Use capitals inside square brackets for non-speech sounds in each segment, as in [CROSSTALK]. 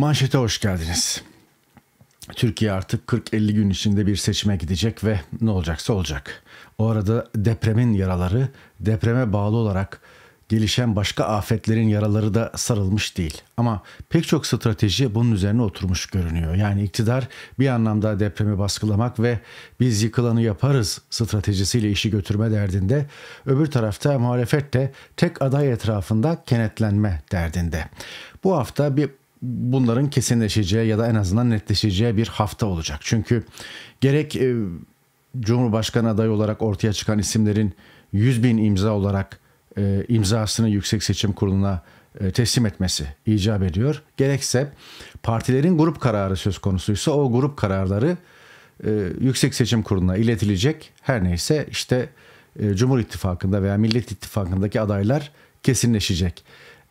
Manşete hoş geldiniz. Türkiye artık 40-50 gün içinde bir seçime gidecek ve ne olacaksa olacak. O arada depremin yaraları depreme bağlı olarak gelişen başka afetlerin yaraları da sarılmış değil. Ama pek çok strateji bunun üzerine oturmuş görünüyor. Yani iktidar bir anlamda depremi baskılamak ve biz yıkılanı yaparız stratejisiyle işi götürme derdinde. Öbür tarafta muhalefet de tek aday etrafında kenetlenme derdinde. Bu hafta bir bunların kesinleşeceği ya da en azından netleşeceği bir hafta olacak. Çünkü gerek e, Cumhurbaşkanı adayı olarak ortaya çıkan isimlerin 100 bin imza olarak e, imzasını Yüksek Seçim Kurulu'na e, teslim etmesi icap ediyor. Gerekse partilerin grup kararı söz konusuysa o grup kararları e, Yüksek Seçim Kurulu'na iletilecek. Her neyse işte Cumhur İttifakı'nda veya Millet İttifakı'ndaki adaylar kesinleşecek.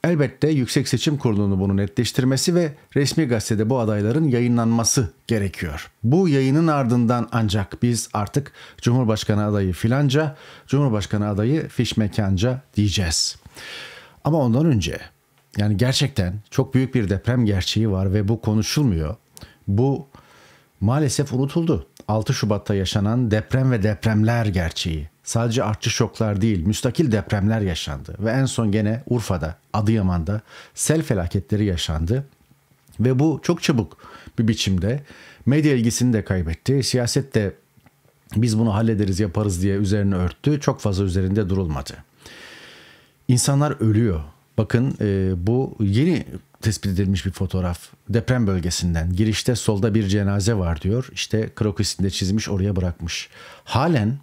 Elbette Yüksek Seçim Kurulu'nun bunu netleştirmesi ve resmi gazetede bu adayların yayınlanması gerekiyor. Bu yayının ardından ancak biz artık Cumhurbaşkanı adayı filanca, Cumhurbaşkanı adayı fişmekanca diyeceğiz. Ama ondan önce yani gerçekten çok büyük bir deprem gerçeği var ve bu konuşulmuyor. Bu maalesef unutuldu. 6 Şubat'ta yaşanan deprem ve depremler gerçeği sadece artçı şoklar değil müstakil depremler yaşandı ve en son gene Urfa'da, Adıyaman'da sel felaketleri yaşandı ve bu çok çabuk bir biçimde medya ilgisini de kaybetti. Siyaset de biz bunu hallederiz yaparız diye üzerine örttü. Çok fazla üzerinde durulmadı. İnsanlar ölüyor. Bakın e, bu yeni tespit edilmiş bir fotoğraf. Deprem bölgesinden. Girişte solda bir cenaze var diyor. İşte krokisinde çizmiş oraya bırakmış. Halen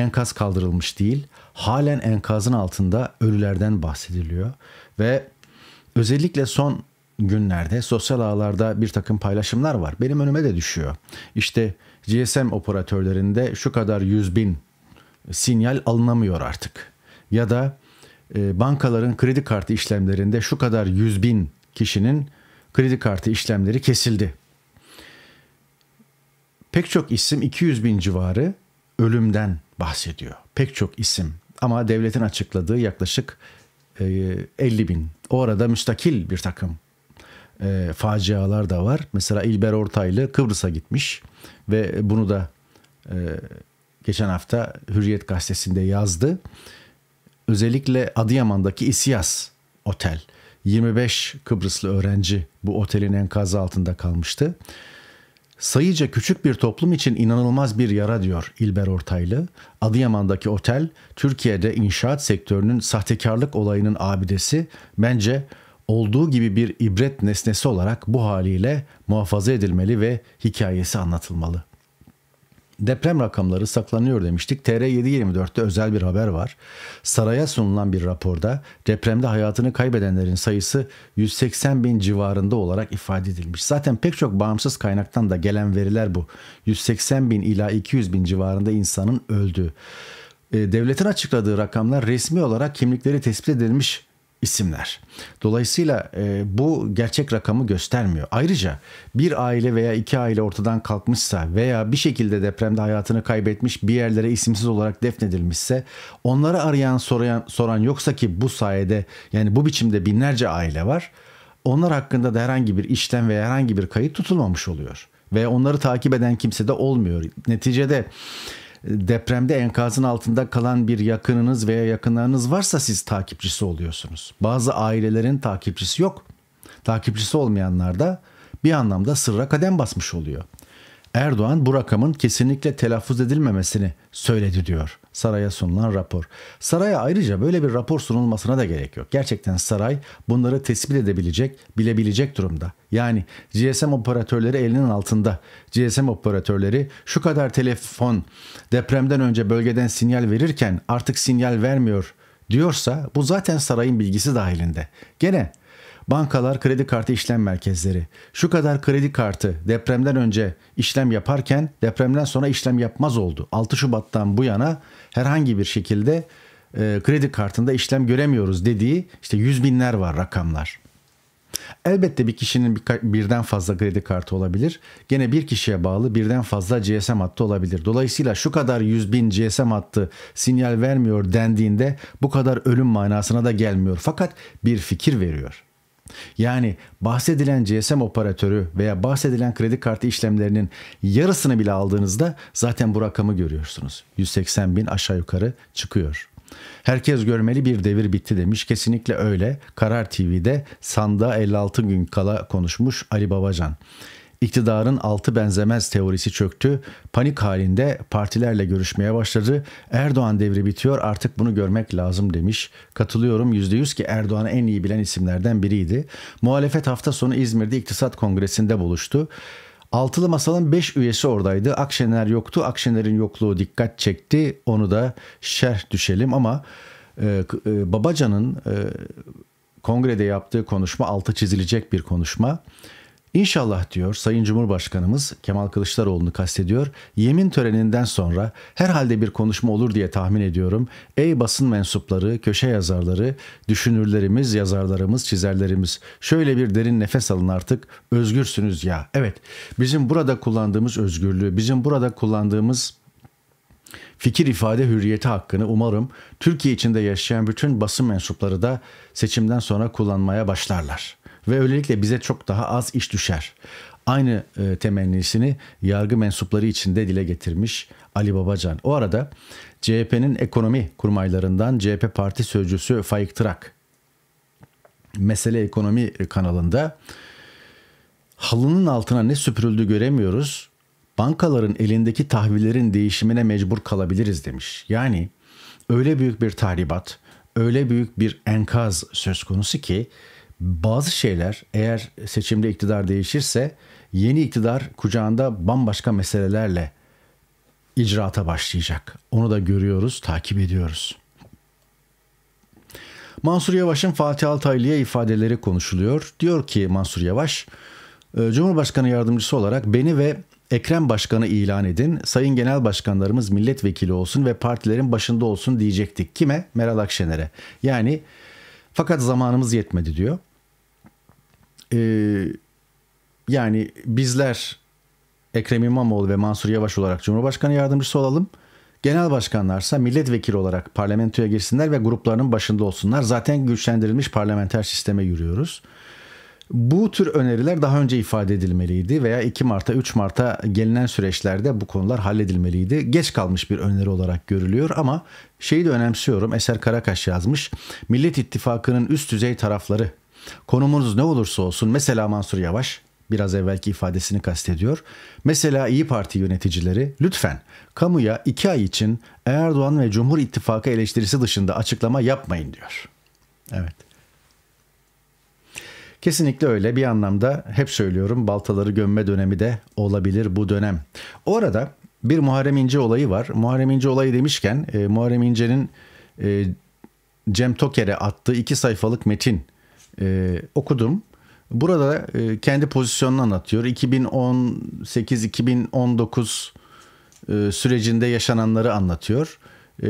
enkaz kaldırılmış değil. Halen enkazın altında ölülerden bahsediliyor ve özellikle son günlerde sosyal ağlarda bir takım paylaşımlar var. Benim önüme de düşüyor. İşte GSM operatörlerinde şu kadar yüz bin sinyal alınamıyor artık. Ya da e, bankaların kredi kartı işlemlerinde şu kadar yüz bin kişinin kredi kartı işlemleri kesildi. Pek çok isim 200 bin civarı ölümden bahsediyor. Pek çok isim ama devletin açıkladığı yaklaşık 50 e, bin. Orada müstakil bir takım e, facialar da var. Mesela İlber Ortaylı Kıbrıs'a gitmiş ve bunu da e, geçen hafta Hürriyet gazetesinde yazdı. Özellikle Adıyaman'daki İsyas Otel. 25 Kıbrıslı öğrenci bu otelin enkazı altında kalmıştı. Sayıca küçük bir toplum için inanılmaz bir yara diyor İlber Ortaylı. Adıyaman'daki otel Türkiye'de inşaat sektörünün sahtekarlık olayının abidesi bence olduğu gibi bir ibret nesnesi olarak bu haliyle muhafaza edilmeli ve hikayesi anlatılmalı. Deprem rakamları saklanıyor demiştik. TR 724'te özel bir haber var. Saraya sunulan bir raporda depremde hayatını kaybedenlerin sayısı 180 bin civarında olarak ifade edilmiş. Zaten pek çok bağımsız kaynaktan da gelen veriler bu. 180 bin ila 200 bin civarında insanın öldüğü. E, devletin açıkladığı rakamlar resmi olarak kimlikleri tespit edilmiş isimler. Dolayısıyla e, bu gerçek rakamı göstermiyor. Ayrıca bir aile veya iki aile ortadan kalkmışsa veya bir şekilde depremde hayatını kaybetmiş bir yerlere isimsiz olarak defnedilmişse onları arayan soran, soran yoksa ki bu sayede yani bu biçimde binlerce aile var. Onlar hakkında da herhangi bir işlem veya herhangi bir kayıt tutulmamış oluyor ve onları takip eden kimse de olmuyor. Neticede depremde enkazın altında kalan bir yakınınız veya yakınlarınız varsa siz takipçisi oluyorsunuz. Bazı ailelerin takipçisi yok. Takipçisi olmayanlar da bir anlamda sırra kadem basmış oluyor. Erdoğan bu rakamın kesinlikle telaffuz edilmemesini söyledi diyor saraya sunulan rapor. Saraya ayrıca böyle bir rapor sunulmasına da gerek yok. Gerçekten saray bunları tespit edebilecek, bilebilecek durumda. Yani GSM operatörleri elinin altında. GSM operatörleri şu kadar telefon depremden önce bölgeden sinyal verirken artık sinyal vermiyor diyorsa bu zaten sarayın bilgisi dahilinde. Gene Bankalar kredi kartı işlem merkezleri. Şu kadar kredi kartı depremden önce işlem yaparken depremden sonra işlem yapmaz oldu. 6 Şubat'tan bu yana herhangi bir şekilde e, kredi kartında işlem göremiyoruz dediği işte yüz binler var rakamlar. Elbette bir kişinin bir, birden fazla kredi kartı olabilir. Gene bir kişiye bağlı birden fazla GSM hattı olabilir. Dolayısıyla şu kadar 100 bin GSM hattı sinyal vermiyor dendiğinde bu kadar ölüm manasına da gelmiyor. Fakat bir fikir veriyor. Yani bahsedilen GSM operatörü veya bahsedilen kredi kartı işlemlerinin yarısını bile aldığınızda zaten bu rakamı görüyorsunuz. 180 bin aşağı yukarı çıkıyor. Herkes görmeli bir devir bitti demiş. Kesinlikle öyle. Karar TV'de Sanda 56 gün kala konuşmuş Ali Babacan iktidarın altı benzemez teorisi çöktü. Panik halinde partilerle görüşmeye başladı. Erdoğan devri bitiyor artık bunu görmek lazım demiş. Katılıyorum %100 ki Erdoğan'ı en iyi bilen isimlerden biriydi. Muhalefet hafta sonu İzmir'de İktisat Kongresi'nde buluştu. Altılı masalın 5 üyesi oradaydı. Akşener yoktu. Akşener'in yokluğu dikkat çekti. Onu da şerh düşelim ama e, e, Babacan'ın e, kongrede yaptığı konuşma altı çizilecek bir konuşma. İnşallah diyor Sayın Cumhurbaşkanımız Kemal Kılıçdaroğlu'nu kastediyor. Yemin töreninden sonra herhalde bir konuşma olur diye tahmin ediyorum. Ey basın mensupları, köşe yazarları, düşünürlerimiz, yazarlarımız, çizerlerimiz şöyle bir derin nefes alın artık özgürsünüz ya. Evet bizim burada kullandığımız özgürlüğü, bizim burada kullandığımız fikir ifade hürriyeti hakkını umarım Türkiye içinde yaşayan bütün basın mensupları da seçimden sonra kullanmaya başlarlar.'' ve öylelikle bize çok daha az iş düşer. Aynı e, temennisini yargı mensupları için de dile getirmiş Ali Babacan. O arada CHP'nin ekonomi kurmaylarından CHP Parti Sözcüsü Faik Tırak Mesele Ekonomi kanalında halının altına ne süpürüldü göremiyoruz. Bankaların elindeki tahvillerin değişimine mecbur kalabiliriz demiş. Yani öyle büyük bir tahribat, öyle büyük bir enkaz söz konusu ki bazı şeyler eğer seçimde iktidar değişirse yeni iktidar kucağında bambaşka meselelerle icraata başlayacak. Onu da görüyoruz, takip ediyoruz. Mansur Yavaş'ın Fatih Altaylı'ya ifadeleri konuşuluyor. Diyor ki Mansur Yavaş, ee, Cumhurbaşkanı yardımcısı olarak beni ve Ekrem Başkan'ı ilan edin, Sayın Genel Başkanlarımız milletvekili olsun ve partilerin başında olsun diyecektik. Kime? Meral Akşener'e. Yani fakat zamanımız yetmedi diyor e, yani bizler Ekrem İmamoğlu ve Mansur Yavaş olarak Cumhurbaşkanı yardımcısı olalım. Genel başkanlarsa milletvekili olarak parlamentoya girsinler ve gruplarının başında olsunlar. Zaten güçlendirilmiş parlamenter sisteme yürüyoruz. Bu tür öneriler daha önce ifade edilmeliydi veya 2 Mart'a 3 Mart'a gelinen süreçlerde bu konular halledilmeliydi. Geç kalmış bir öneri olarak görülüyor ama şeyi de önemsiyorum. Eser Karakaş yazmış. Millet İttifakı'nın üst düzey tarafları Konumunuz ne olursa olsun mesela Mansur Yavaş biraz evvelki ifadesini kastediyor. Mesela İyi Parti yöneticileri lütfen kamuya iki ay için Erdoğan ve Cumhur İttifakı eleştirisi dışında açıklama yapmayın diyor. Evet. Kesinlikle öyle bir anlamda hep söylüyorum baltaları gömme dönemi de olabilir bu dönem. Orada bir Muharrem İnce olayı var. Muharrem İnce olayı demişken e, Muharrem İnce'nin e, Cem Toker'e attığı iki sayfalık metin e, okudum. Burada e, kendi pozisyonunu anlatıyor. 2018-2019 e, sürecinde yaşananları anlatıyor. E,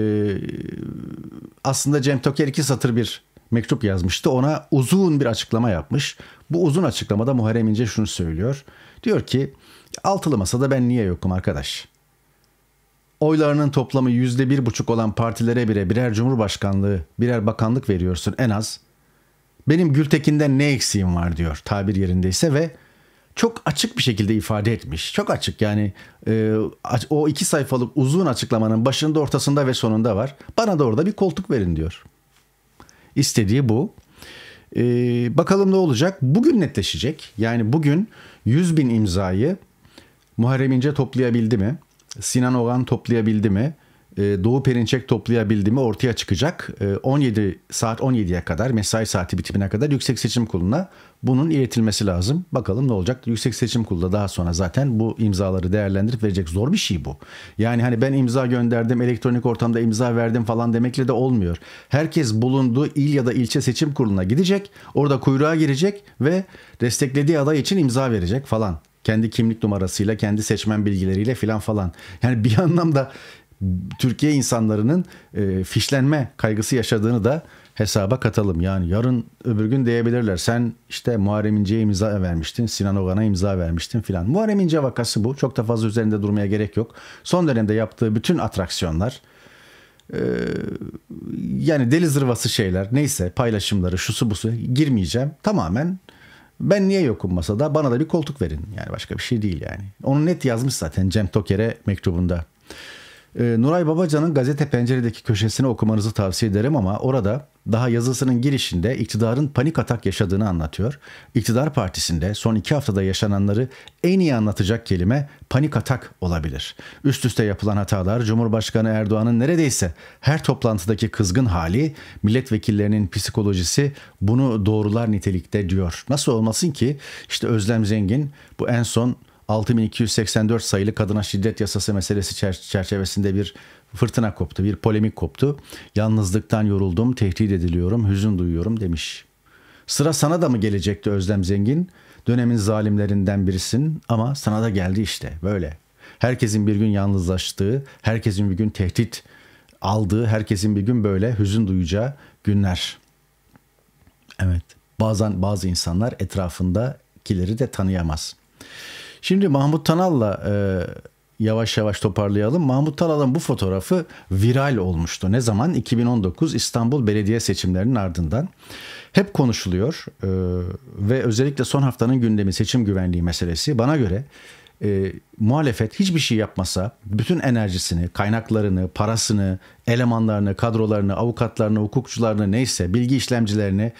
aslında Cem Toker iki satır bir mektup yazmıştı. Ona uzun bir açıklama yapmış. Bu uzun açıklamada Muharrem İnce şunu söylüyor. Diyor ki altılı masada ben niye yokum arkadaş? Oylarının toplamı yüzde bir buçuk olan partilere bire birer cumhurbaşkanlığı, birer bakanlık veriyorsun en az. Benim Gültekin'den ne eksiğim var diyor tabir yerindeyse ve çok açık bir şekilde ifade etmiş. Çok açık yani e, o iki sayfalık uzun açıklamanın başında ortasında ve sonunda var. Bana da orada bir koltuk verin diyor. İstediği bu. E, bakalım ne olacak? Bugün netleşecek. Yani bugün 100 bin imzayı Muharrem İnce toplayabildi mi? Sinan Oğan toplayabildi mi? E, Doğu Perinçek toplayabildiğimi ortaya çıkacak. 17 e, saat 17'ye kadar mesai saati bitimine kadar Yüksek Seçim Kurulu'na bunun iletilmesi lazım. Bakalım ne olacak? Yüksek Seçim Kurulu da daha sonra zaten bu imzaları değerlendirip verecek. Zor bir şey bu. Yani hani ben imza gönderdim, elektronik ortamda imza verdim falan demekle de olmuyor. Herkes bulunduğu il ya da ilçe seçim kuruluna gidecek. Orada kuyruğa girecek ve desteklediği aday için imza verecek falan kendi kimlik numarasıyla, kendi seçmen bilgileriyle filan falan. Yani bir [LAUGHS] anlamda Türkiye insanlarının e, fişlenme kaygısı yaşadığını da hesaba katalım. Yani yarın öbür gün diyebilirler. Sen işte Muharrem İnce'ye imza vermiştin, Sinan Ogan'a imza vermiştin filan. Muharrem İnce vakası bu. Çok da fazla üzerinde durmaya gerek yok. Son dönemde yaptığı bütün atraksiyonlar, e, yani deli zırvası şeyler, neyse paylaşımları, şusu busu girmeyeceğim. Tamamen ben niye yokum masada? Bana da bir koltuk verin. Yani başka bir şey değil yani. Onu net yazmış zaten Cem Toker'e mektubunda. Ee, Nuray Babacan'ın Gazete Pencere'deki köşesini okumanızı tavsiye ederim ama orada daha yazısının girişinde iktidarın panik atak yaşadığını anlatıyor. İktidar partisinde son iki haftada yaşananları en iyi anlatacak kelime panik atak olabilir. Üst üste yapılan hatalar Cumhurbaşkanı Erdoğan'ın neredeyse her toplantıdaki kızgın hali milletvekillerinin psikolojisi bunu doğrular nitelikte diyor. Nasıl olmasın ki İşte Özlem Zengin bu en son 6284 sayılı kadına şiddet yasası meselesi çerçevesinde bir fırtına koptu, bir polemik koptu. Yalnızlıktan yoruldum, tehdit ediliyorum, hüzün duyuyorum demiş. Sıra sana da mı gelecekti Özlem Zengin? Dönemin zalimlerinden birisin ama sana da geldi işte böyle. Herkesin bir gün yalnızlaştığı, herkesin bir gün tehdit aldığı, herkesin bir gün böyle hüzün duyacağı günler. Evet. Bazen bazı insanlar etrafındakileri de tanıyamaz. Şimdi Mahmut Tanal'la e, yavaş yavaş toparlayalım. Mahmut Tanal'ın bu fotoğrafı viral olmuştu. Ne zaman? 2019 İstanbul Belediye seçimlerinin ardından. Hep konuşuluyor e, ve özellikle son haftanın gündemi seçim güvenliği meselesi. Bana göre e, muhalefet hiçbir şey yapmasa bütün enerjisini, kaynaklarını, parasını, elemanlarını, kadrolarını, avukatlarını, hukukçularını neyse bilgi işlemcilerini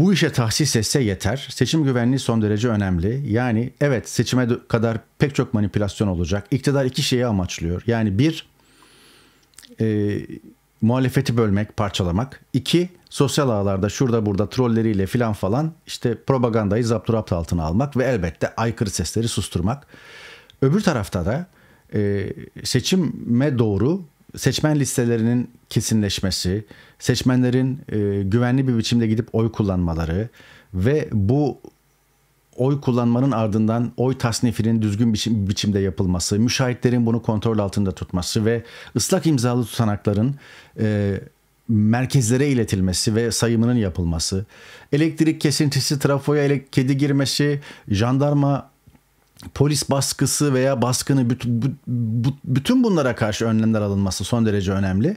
bu işe tahsis etse yeter. Seçim güvenliği son derece önemli. Yani evet seçime kadar pek çok manipülasyon olacak. İktidar iki şeyi amaçlıyor. Yani bir, e, muhalefeti bölmek, parçalamak. İki, sosyal ağlarda şurada burada trolleriyle filan falan işte propagandayı zapturapt altına almak ve elbette aykırı sesleri susturmak. Öbür tarafta da e, seçime doğru seçmen listelerinin kesinleşmesi, seçmenlerin e, güvenli bir biçimde gidip oy kullanmaları ve bu oy kullanmanın ardından oy tasnifinin düzgün bir biçimde yapılması, müşahitlerin bunu kontrol altında tutması ve ıslak imzalı tutanakların e, merkezlere iletilmesi ve sayımının yapılması, elektrik kesintisi, trafoya ele kedi girmesi, jandarma polis baskısı veya baskını bütün bunlara karşı önlemler alınması son derece önemli.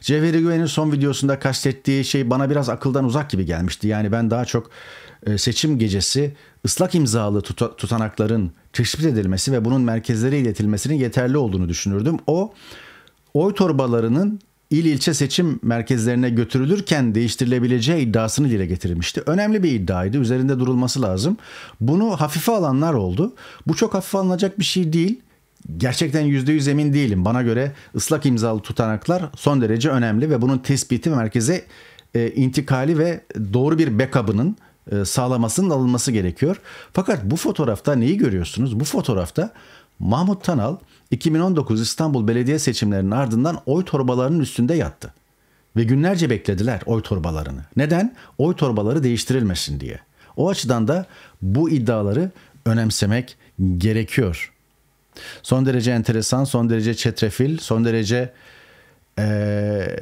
Cevheri Güven'in son videosunda kastettiği şey bana biraz akıldan uzak gibi gelmişti. Yani ben daha çok e, seçim gecesi ıslak imzalı tuta, tutanakların tespit edilmesi ve bunun merkezlere iletilmesinin yeterli olduğunu düşünürdüm. O oy torbalarının il ilçe seçim merkezlerine götürülürken değiştirilebileceği iddiasını dile getirilmişti. Önemli bir iddiaydı. Üzerinde durulması lazım. Bunu hafife alanlar oldu. Bu çok hafife alınacak bir şey değil. Gerçekten %100 emin değilim. Bana göre ıslak imzalı tutanaklar son derece önemli ve bunun tespiti merkeze e, intikali ve doğru bir backup'ının e, sağlamasının alınması gerekiyor. Fakat bu fotoğrafta neyi görüyorsunuz? Bu fotoğrafta Mahmut Tanal 2019 İstanbul Belediye seçimlerinin ardından oy torbalarının üstünde yattı. Ve günlerce beklediler oy torbalarını. Neden? Oy torbaları değiştirilmesin diye. O açıdan da bu iddiaları önemsemek gerekiyor. Son derece enteresan, son derece çetrefil, son derece ee,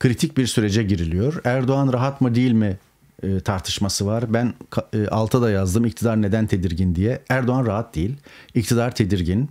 kritik bir sürece giriliyor. Erdoğan rahat mı değil mi e, tartışması var. Ben e, alta da yazdım iktidar neden tedirgin diye. Erdoğan rahat değil. İktidar tedirgin.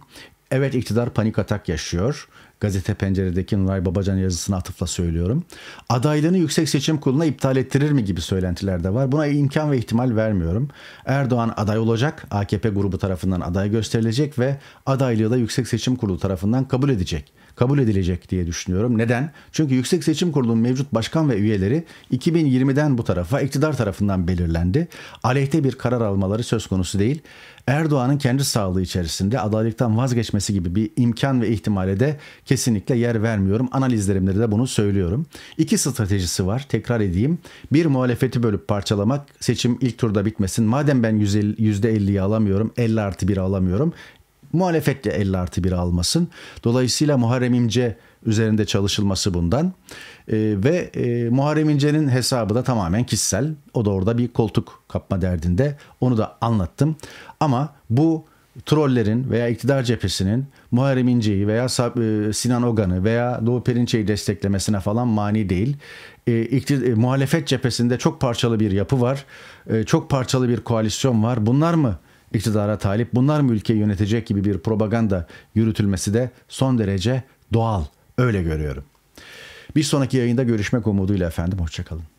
Evet iktidar panik atak yaşıyor. Gazete Pencere'deki Nuray Babacan yazısına atıfla söylüyorum. Adaylığını Yüksek Seçim Kurulu'na iptal ettirir mi gibi söylentiler de var. Buna imkan ve ihtimal vermiyorum. Erdoğan aday olacak, AKP grubu tarafından aday gösterilecek ve adaylığı da Yüksek Seçim Kurulu tarafından kabul edecek kabul edilecek diye düşünüyorum. Neden? Çünkü Yüksek Seçim Kurulu'nun mevcut başkan ve üyeleri 2020'den bu tarafa iktidar tarafından belirlendi. Aleyhte bir karar almaları söz konusu değil. Erdoğan'ın kendi sağlığı içerisinde adaletten vazgeçmesi gibi bir imkan ve ihtimale de kesinlikle yer vermiyorum. Analizlerimde de bunu söylüyorum. İki stratejisi var. Tekrar edeyim. Bir muhalefeti bölüp parçalamak. Seçim ilk turda bitmesin. Madem ben %50'yi alamıyorum, 50 artı 1 alamıyorum muhalefet de 50 artı 1 almasın. Dolayısıyla Muharrem İnce üzerinde çalışılması bundan. E, ve e, Muharrem İnce'nin hesabı da tamamen kişisel. O da orada bir koltuk kapma derdinde. Onu da anlattım. Ama bu trollerin veya iktidar cephesinin Muharrem İnce'yi veya e, Sinan Ogan'ı veya Doğu Perinçe'yi desteklemesine falan mani değil. E, iktid- e, muhalefet cephesinde çok parçalı bir yapı var. E, çok parçalı bir koalisyon var. Bunlar mı iktidara talip bunlar mı ülkeyi yönetecek gibi bir propaganda yürütülmesi de son derece doğal. Öyle görüyorum. Bir sonraki yayında görüşmek umuduyla efendim. Hoşçakalın.